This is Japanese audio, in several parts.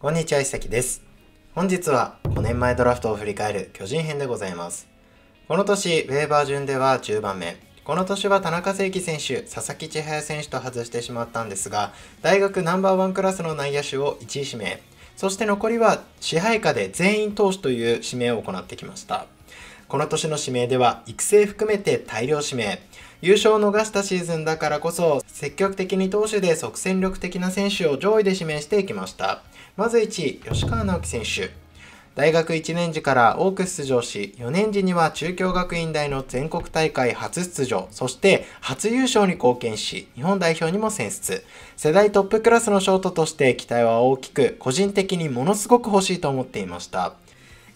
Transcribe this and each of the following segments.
こんにちは、石崎です。本日は5年前ドラフトを振り返る巨人編でございます。この年、ウェーバー順では10番目。この年は田中聖輝選手、佐々木千早選手と外してしまったんですが、大学ナンバーワンクラスの内野手を1位指名、そして残りは支配下で全員投手という指名を行ってきました。この年の指名では育成含めて大量指名、優勝を逃したシーズンだからこそ、積極的に投手で即戦力的な選手を上位で指名していきました。まず1位、吉川直樹選手。大学1年時から多く出場し、4年時には中京学院大の全国大会初出場、そして初優勝に貢献し、日本代表にも選出。世代トップクラスのショートとして期待は大きく、個人的にものすごく欲しいと思っていました。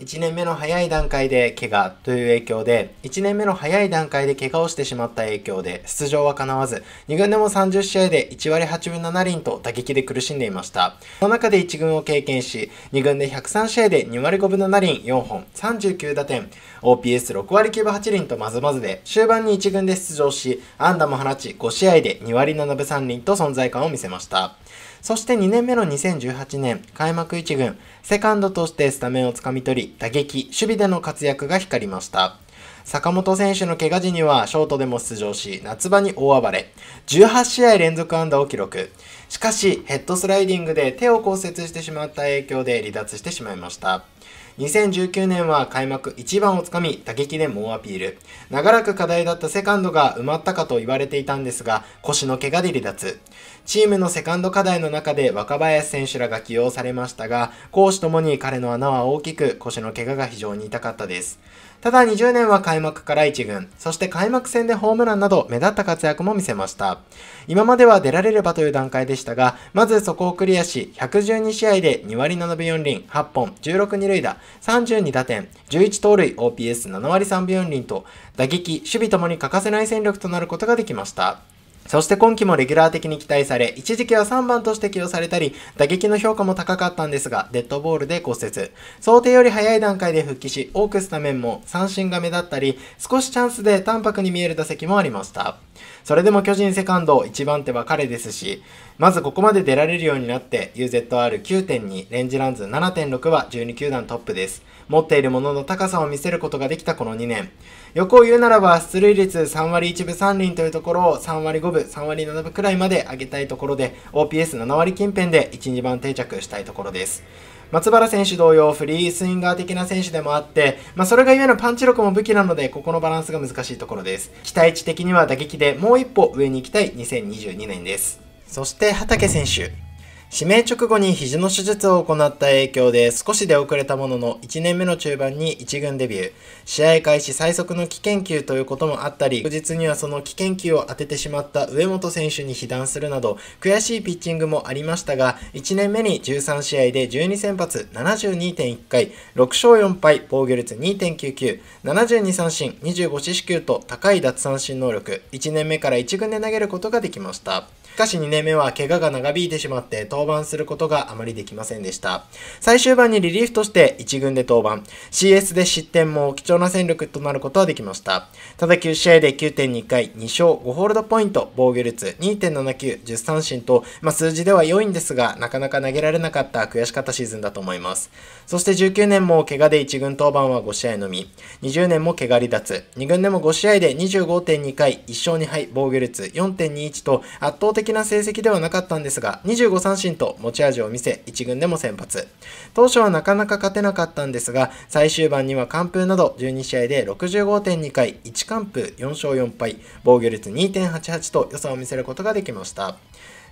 1年目の早い段階で怪我という影響で、1年目の早い段階で怪我をしてしまった影響で、出場は叶わず、2軍でも30試合で1割8分7厘と打撃で苦しんでいました。その中で1軍を経験し、2軍で103試合で2割5分7厘4本、39打点、OPS6 割9分8厘とまずまずで、終盤に1軍で出場し、安打も放ち、5試合で2割7分3厘と存在感を見せました。そして2年目の2018年、開幕1軍、セカンドとしてスタメンをつかみ取り、打撃、守備での活躍が光りました。坂本選手の怪我時にはショートでも出場し、夏場に大暴れ、18試合連続安打を記録。しかし、ヘッドスライディングで手を骨折してしまった影響で離脱してしまいました。2019年は開幕1番をつかみ、打撃で猛アピール。長らく課題だったセカンドが埋まったかと言われていたんですが、腰の怪我で離脱。チームのセカンド課題の中で若林選手らが起用されましたが、攻守ともに彼の穴は大きく腰の怪我が非常に痛かったです。ただ20年は開幕から1軍、そして開幕戦でホームランなど目立った活躍も見せました。今までは出られればという段階でしたが、まずそこをクリアし、112試合で2割7分4厘、8本、16二塁打、32打点、11盗塁、OPS7 割3分4厘と、打撃、守備ともに欠かせない戦力となることができました。そして今季もレギュラー的に期待され、一時期は3番として起用されたり、打撃の評価も高かったんですが、デッドボールで骨折。想定より早い段階で復帰し、多くスタメンも三振が目立ったり、少しチャンスで淡白に見える打席もありました。それでも巨人セカンド1番手は彼ですし、まずここまで出られるようになって、UZR9.2、レンジランズ7.6は12球団トップです。持っているものの高さを見せることができたこの2年。欲を言うならば出塁率3割1分3厘というところを3割5分、3割7分くらいまで上げたいところで、OPS7 割近辺で1、2番定着したいところです。松原選手同様、フリースインガー的な選手でもあって、まあ、それがゆえのパンチ力も武器なので、ここのバランスが難しいところです。期待値的には打撃でもう一歩上に行きたい2022年です。そして、畑選手。指名直後に肘の手術を行った影響で少し出遅れたものの1年目の中盤に1軍デビュー。試合開始最速の危険球ということもあったり、翌日にはその危険球を当ててしまった上本選手に被弾するなど、悔しいピッチングもありましたが、1年目に13試合で12先発72.1回、6勝4敗、防御率2.99、72三振、25四死球と高い奪三振能力、1年目から1軍で投げることができました。しかし2年目は怪我が長引いてしまって、登板することがあまりできませんでした。最終盤にリリーフとして1軍で登板、CS で失点も貴重な戦力となることはできました。ただ9試合で9.2回、2勝5ホールドポイント、防御率2.79、10三振と、まあ、数字では良いんですが、なかなか投げられなかった悔しかったシーズンだと思います。そして19年も怪我で1軍登板は5試合のみ、20年も怪我離脱、2軍でも5試合で25.2回、1勝2敗、防御率4.21と圧倒的な成績ではなかったんですが、25三振身と持ち味を見せ、1軍でも先発。当初はなかなか勝てなかったんですが、最終盤には完封など12試合で65.2回、1完封4勝4敗、防御率2.88と良さを見せることができました。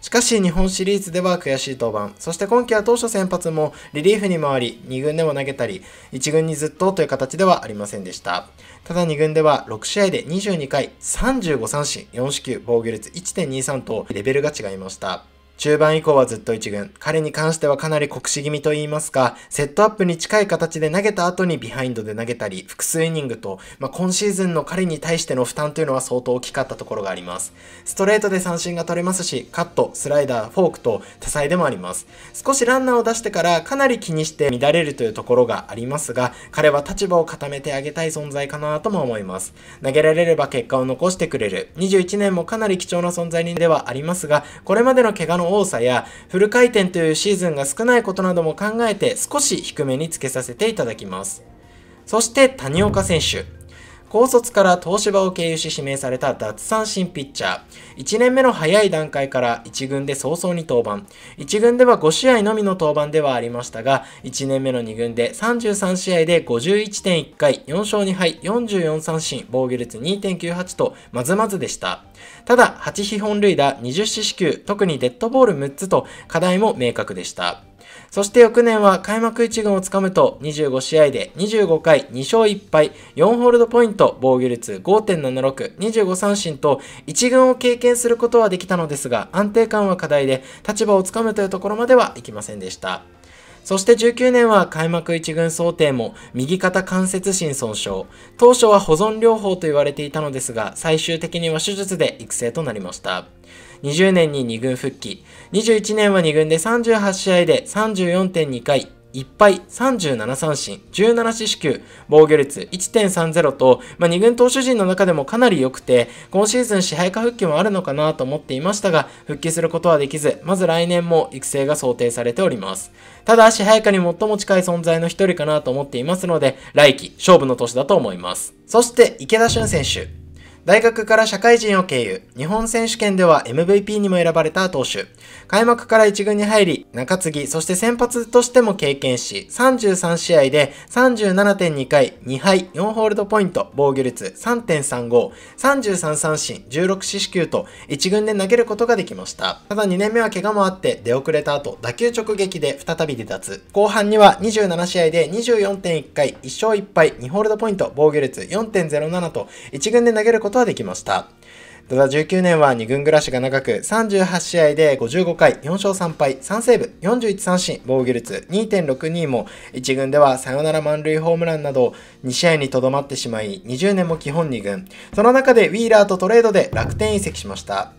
しかし日本シリーズでは悔しい登板、そして今季は当初先発もリリーフに回り、2軍でも投げたり、1軍にずっとという形ではありませんでした。ただ2軍では6試合で22回、35三振、4四球、防御率1.23とレベルが違いました。中盤以降はずっと1軍。彼に関してはかなり酷使気味と言いますか、セットアップに近い形で投げた後にビハインドで投げたり、複数イニングと、まあ、今シーズンの彼に対しての負担というのは相当大きかったところがあります。ストレートで三振が取れますし、カット、スライダー、フォークと多彩でもあります。少しランナーを出してからかなり気にして乱れるというところがありますが、彼は立場を固めてあげたい存在かなとも思います。投げられれば結果を残してくれる。21年もかなり貴重な存在にではありますが、これまでの怪我の多さやフル回転というシーズンが少ないことなども考えて少し低めにつけさせていただきます。そして谷岡選手。高卒から東芝を経由し指名された脱三振ピッチャー。1年目の早い段階から1軍で早々に登板。1軍では5試合のみの登板ではありましたが、1年目の2軍で33試合で51.1回、4勝2敗、44三振、防御率2.98とまずまずでした。ただ、8被本塁打、20四死球、特にデッドボール6つと課題も明確でした。そして翌年は開幕1軍をつかむと25試合で25回2勝1敗、4ホールドポイント、防御率5.76、25三振と1軍を経験することはできたのですが、安定感は課題で立場をつかむというところまではいきませんでした。そして19年は開幕1軍想定も右肩関節心損傷。当初は保存療法と言われていたのですが、最終的には手術で育成となりました。20年に2軍復帰、21年は2軍で38試合で34.2回、1敗37三振、17四死球、防御率1.30と、まあ、2軍投手陣の中でもかなり良くて、今シーズン支配下復帰もあるのかなと思っていましたが、復帰することはできず、まず来年も育成が想定されております。ただ、支配下に最も近い存在の一人かなと思っていますので、来季、勝負の年だと思います。そして、池田俊選手。大学から社会人を経由、日本選手権では MVP にも選ばれた投手。開幕から1軍に入り、中継ぎ、そして先発としても経験し、33試合で37.2回、2敗、4ホールドポイント、防御率3.35、33三振、16四死球と、1軍で投げることができました。ただ2年目は怪我もあって出遅れた後、打球直撃で再び離脱。後半には27試合で24.1回、1勝1敗、2ホールドポイント、防御率4.07と、1軍で投げることことできました。ただ19年は2軍暮らしが長く、38試合で55回、4勝3敗、3セーブ、41三振、防御率2.62も、1軍ではサヨナラ満塁ホームランなど、2試合にとどまってしまい、20年も基本2軍。その中でウィーラーとトレードで楽天移籍しました。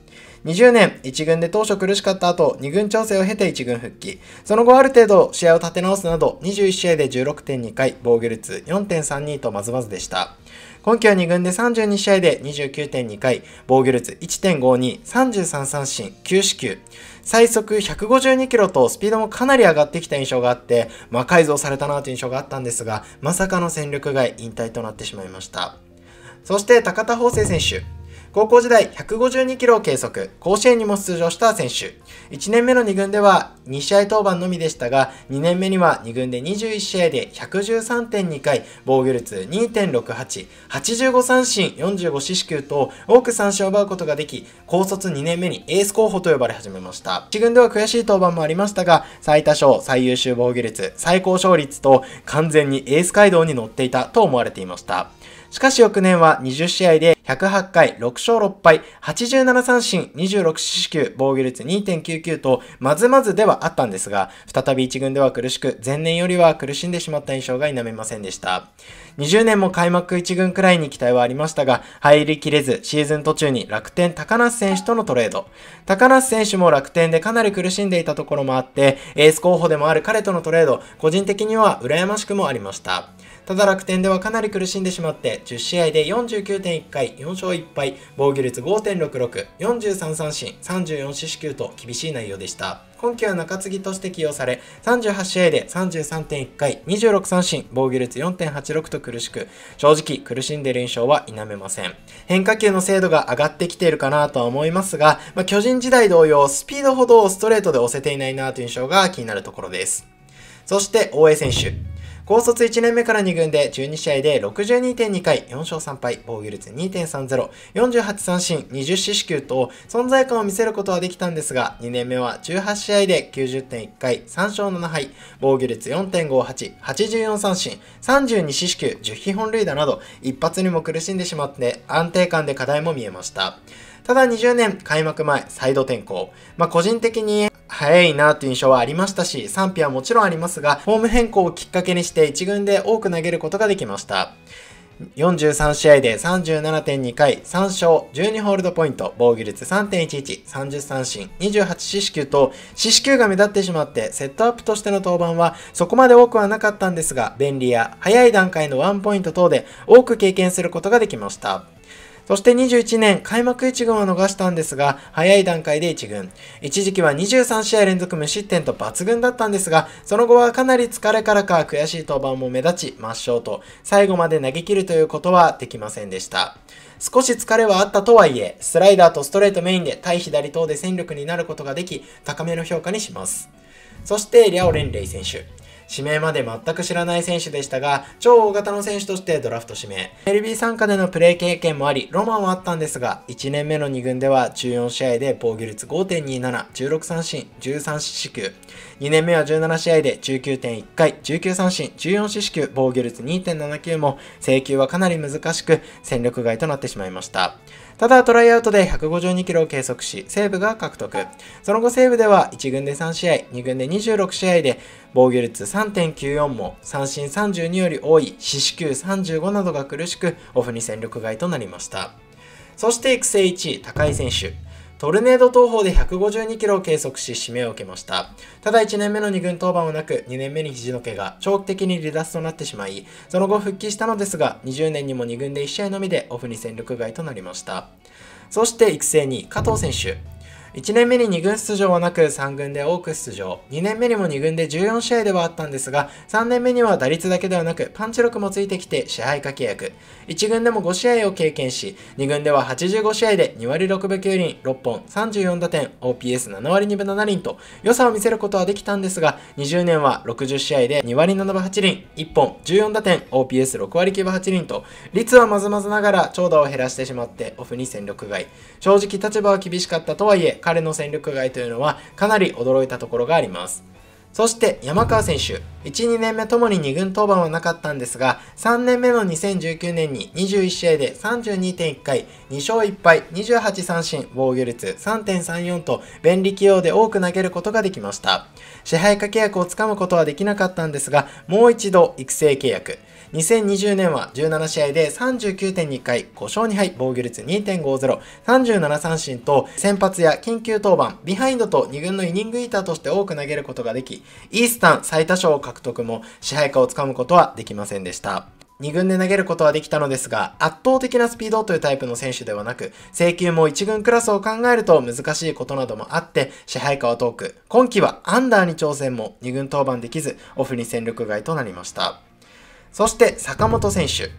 20年、1軍で当初苦しかった後、2軍調整を経て1軍復帰。その後ある程度試合を立て直すなど、21試合で16.2回、防御率4.32とまずまずでした。今季は2軍で32試合で29.2回、防御率1.52、33三振、9四球。最速152キロとスピードもかなり上がってきた印象があって、魔改造されたなという印象があったんですが、まさかの戦力外引退となってしまいました。そして高田法成選手。高校時代152キロを計測、甲子園にも出場した選手。1年目の2軍では2試合登板のみでしたが、2年目には2軍で21試合で113.2回、防御率2.68、85三振45四死球と多く三振を奪うことができ、高卒2年目にエース候補と呼ばれ始めました。1軍では悔しい登板もありましたが、最多勝、最優秀防御率、最高勝率と完全にエース街道に乗っていたと思われていました。しかし翌年は20試合で108回、6勝6敗、87三振、26四死球、防御率2.99と、まずまずではあったんですが、再び1軍では苦しく、前年よりは苦しんでしまった印象が否めませんでした。20年も開幕1軍くらいに期待はありましたが、入りきれず、シーズン途中に楽天高梨選手とのトレード。高梨選手も楽天でかなり苦しんでいたところもあって、エース候補でもある彼とのトレード、個人的には羨ましくもありました。ただ楽天ではかなり苦しんでしまって、10試合で49.1回、4勝1敗、防御率5.66、43三振、34四死球と厳しい内容でした。今季は中継ぎとして起用され、38試合で33.1回、26三振、防御率4.86と苦しく、正直苦しんでいる印象は否めません。変化球の精度が上がってきているかなとは思いますが、まあ、巨人時代同様、スピードほどストレートで押せていないなという印象が気になるところです。そして、大江選手。高卒1年目から2軍で12試合で62.2回、4勝3敗、防御率2.30、48三振、20四死球と存在感を見せることはできたんですが、2年目は18試合で90.1回、3勝7敗、防御率4.58、84三振、32四死球、10被本塁打など、一発にも苦しんでしまって安定感で課題も見えました。ただ20年開幕前、サイド転向。まあ、個人的に早いなという印象はありましたし、賛否はもちろんありますが、フォーム変更をきっかけにして1軍で多く投げることができました。43試合で37.2回、3勝、12ホールドポイント、防御率3.11、30三振、28四死球と、四死球が目立ってしまって、セットアップとしての登板はそこまで多くはなかったんですが、便利や早い段階のワンポイント等で多く経験することができました。そして21年、開幕1軍は逃したんですが、早い段階で1軍。一時期は23試合連続無失点と抜群だったんですが、その後はかなり疲れからか悔しい登板も目立ち、抹消と、最後まで投げ切るということはできませんでした。少し疲れはあったとはいえ、スライダーとストレートメインで対左等で戦力になることができ、高めの評価にします。そして、リャオレンレイ選手。指名まで全く知らない選手でしたが、超大型の選手としてドラフト指名。LB 参加でのプレー経験もあり、ロマンはあったんですが、1年目の2軍では14試合で防御率5.27、16三振、13四球。2年目は17試合で19.1回、19三振、14四球、防御率2.79も、請求はかなり難しく、戦力外となってしまいました。ただ、トライアウトで152キロを計測し、セーブが獲得。その後、セーブでは1軍で3試合、2軍で26試合で、防御率3.94も、三振32より多い、四死球35などが苦しく、オフに戦力外となりました。そして育成1位、高井選手。トルネード投法で152キロを計測し、指名を受けました。ただ1年目の2軍登板はなく、2年目に肘の怪我、長期的に離脱となってしまい、その後復帰したのですが、20年にも2軍で1試合のみでオフに戦力外となりました。そして育成に加藤選手。1年目に2軍出場はなく3軍で多く出場。2年目にも2軍で14試合ではあったんですが、3年目には打率だけではなくパンチ力もついてきて支配下契約。1軍でも5試合を経験し、2軍では85試合で2割6分9厘、6本、34打点、OPS7 割2分7厘と良さを見せることはできたんですが、20年は60試合で2割7分8厘、1本、14打点、OPS6 割9分8厘と、率はまずまずながら長打を減らしてしまってオフに戦力外。正直立場は厳しかったとはいえ、彼の戦力外というのはかなり驚いたところがあります。そして山川選手、1、2年目ともに2軍登板はなかったんですが、3年目の2019年に21試合で32.1回、2勝1敗、28三振、防御率3.34と便利起用で多く投げることができました。支配下契約をつかむことはできなかったんですが、もう一度育成契約。2020年は17試合で39.2回、5勝2敗、防御率2.50、37三振と、先発や緊急登板、ビハインドと2軍のイニングイーターとして多く投げることができ、イースタン最多勝獲得も支配下をつかむことはできませんでした。2軍で投げることはできたのですが、圧倒的なスピードというタイプの選手ではなく、請球も1軍クラスを考えると難しいことなどもあって、支配下は遠く、今季はアンダーに挑戦も2軍登板できず、オフに戦力外となりました。そして坂本選手。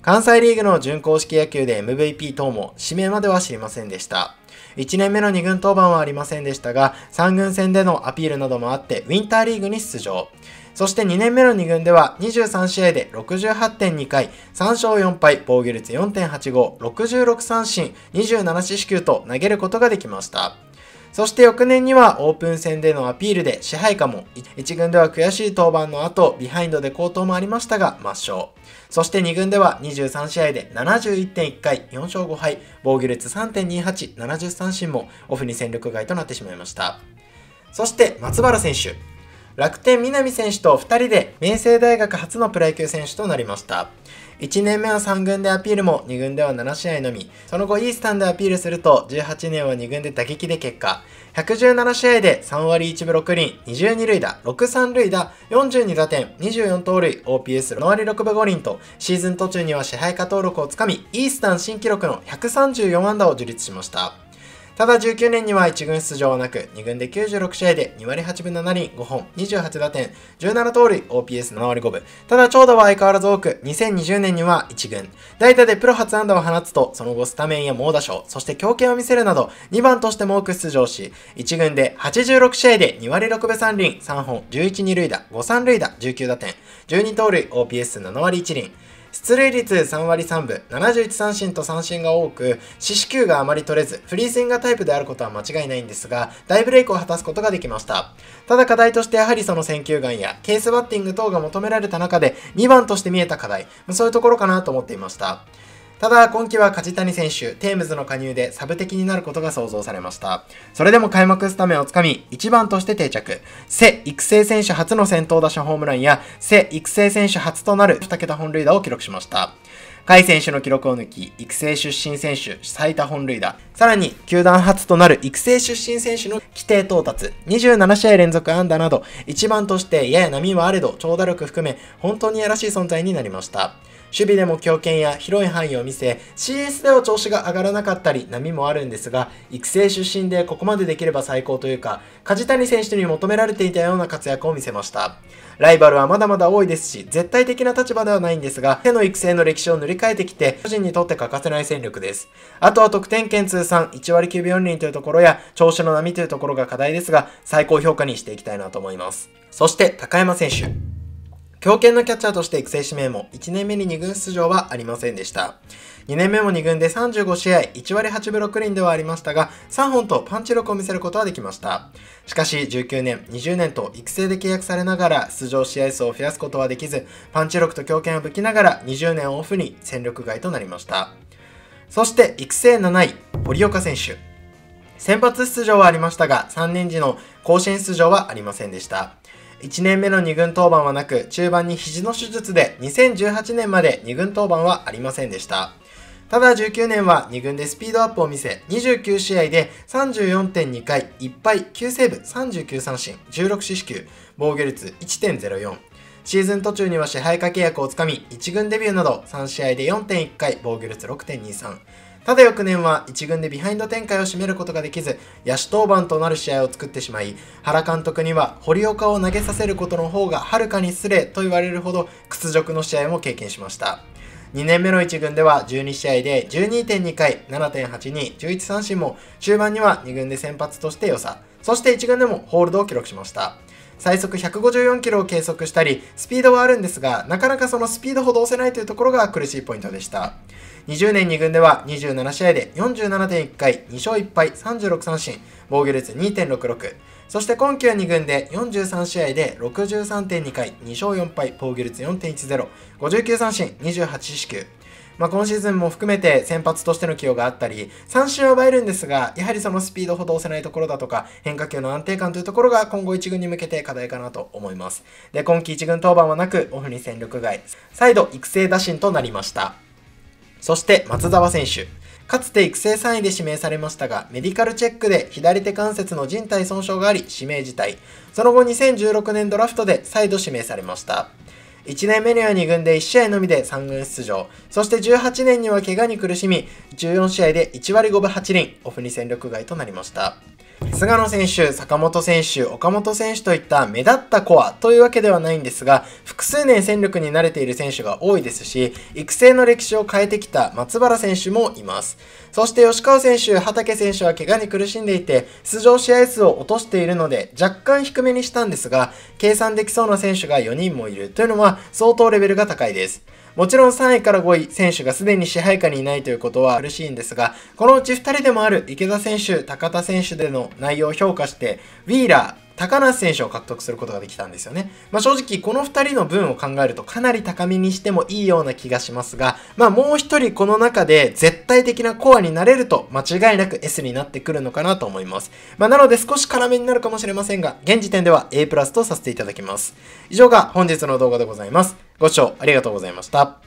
関西リーグの準公式野球で MVP 等も指名までは知りませんでした。1年目の2軍登板はありませんでしたが、3軍戦でのアピールなどもあってウィンターリーグに出場。そして2年目の2軍では23試合で68.2回、3勝4敗、防御率4.85、66三振、27四死球と投げることができました。そして翌年にはオープン戦でのアピールで支配下も、1軍では悔しい登板の後、ビハインドで好投もありましたが、抹消。そして2軍では23試合で71.1回、4勝5敗、防御率3.28、70三振もオフに戦力外となってしまいました。そして松原選手。楽天南選手と2人で明星大学初のプロ野球選手となりました。1年目は3軍でアピールも2軍では7試合のみ、その後イースタンでアピールすると18年は2軍で打撃で結果、117試合で3割1分6厘、22塁打、6三塁打、42打点、24盗塁、OPS7 割6分5厘と、シーズン途中には支配下登録をつかみ、イースタン新記録の134安打を樹立しました。ただ19年には1軍出場はなく、2軍で96試合で2割8分7厘5本、28打点、17盗塁、OPS7 割5分。ただ長打は相変わらず多く、2020年には1軍。代打でプロ初安打を放つと、その後スタメンや猛打賞、そして強肩を見せるなど、2番としても多く出場し、1軍で86試合で2割6分3厘3本、11、2塁打、5、3塁打、19打点、12盗塁、OPS7 割1厘。出塁率3割3分、71三振と三振が多く、四死球があまり取れず、フリースインガータイプであることは間違いないんですが、大ブレイクを果たすことができました。ただ課題としてやはりその選球眼やケースバッティング等が求められた中で、2番として見えた課題、そういうところかなと思っていました。ただ、今季は梶谷選手、テームズの加入でサブ的になることが想像されました。それでも開幕スタメンをつかみ、1番として定着。セ育成選手初の先頭打者ホームランや、セ育成選手初となる2桁本塁打を記録しました。甲斐選手の記録を抜き、育成出身選手最多本塁打、さらに球団初となる育成出身選手の規定到達、27試合連続安打など、1番としてやや波はあれど長打力含め、本当にやらしい存在になりました。守備でも強肩や広い範囲を見せ、CS では調子が上がらなかったり波もあるんですが、育成出身でここまでできれば最高というか、梶谷選手に求められていたような活躍を見せました。ライバルはまだまだ多いですし、絶対的な立場ではないんですが、手の育成の歴史を塗り替えてきて、個人にとって欠かせない戦力です。あとは得点圏通算1割9秒4厘というところや、調子の波というところが課題ですが、最高評価にしていきたいなと思います。そして、高山選手。強肩のキャッチャーとして育成指名も1年目に2軍出場はありませんでした。2年目も2軍で35試合、1割8分6厘ではありましたが、3本とパンチ力を見せることはできました。しかし、19年、20年と育成で契約されながら出場試合数を増やすことはできず、パンチ力と強肩を武器ながら20年オフに戦力外となりました。そして、育成7位、堀岡選手。先発出場はありましたが、3年時の甲子園出場はありませんでした。1年目の2軍登板はなく、中盤に肘の手術で2018年まで2軍登板はありませんでした。ただ19年は2軍でスピードアップを見せ、29試合で34.2回、1敗、9セーブ、39三振、16四死球、防御率1.04。シーズン途中には支配下契約をつかみ、1軍デビューなど3試合で4.1回、防御率6.23。ただ翌年は1軍でビハインド展開を締めることができず、野手登板となる試合を作ってしまい、原監督には堀岡を投げさせることの方がはるかに失礼と言われるほど屈辱の試合も経験しました。2年目の1軍では12試合で12.2回、7.82、11三振も終盤には2軍で先発として良さ、そして1軍でもホールドを記録しました。最速154キロを計測したり、スピードはあるんですが、なかなかそのスピードほど押せないというところが苦しいポイントでした。20年2軍では27試合で47.1回、2勝1敗、36三振、防御率2.66。そして今季は2軍で43試合で63.2回、2勝4敗、防御率4.10、59三振、28四球。まあ、今シーズンも含めて先発としての起用があったり、三振は奪えるんですが、やはりそのスピードほど押せないところだとか、変化球の安定感というところが今後1軍に向けて課題かなと思います。で、今季1軍登板はなく、オフに戦力外、再度育成打診となりました。そして、松沢選手。かつて育成3位で指名されましたが、メディカルチェックで左手関節の靭帯損傷があり、指名辞退。その後2016年ドラフトで再度指名されました。1年目には2軍で1試合のみで3軍出場、そして18年には怪我に苦しみ、14試合で1割5分8厘、オフに戦力外となりました。菅野選手、坂本選手、岡本選手といった目立ったコアというわけではないんですが、複数年戦力に慣れている選手が多いですし、育成の歴史を変えてきた松原選手もいます。そして吉川選手、畑選手は怪我に苦しんでいて、出場試合数を落としているので、若干低めにしたんですが、計算できそうな選手が4人もいるというのは相当レベルが高いです。もちろん3位から5位、選手がすでに支配下にいないということは苦しいんですが、このうち2人でもある池田選手、高田選手での内容を評価して、ウィーラー、高梨選手を獲得することができたんですよね。まあ、正直、この2人の分を考えるとかなり高みにしてもいいような気がしますが、まあ、もう1人この中で絶対的なコアになれると間違いなく S になってくるのかなと思います。まあ、なので少し辛めになるかもしれませんが、現時点では A プラスとさせていただきます。以上が本日の動画でございます。ご視聴ありがとうございました。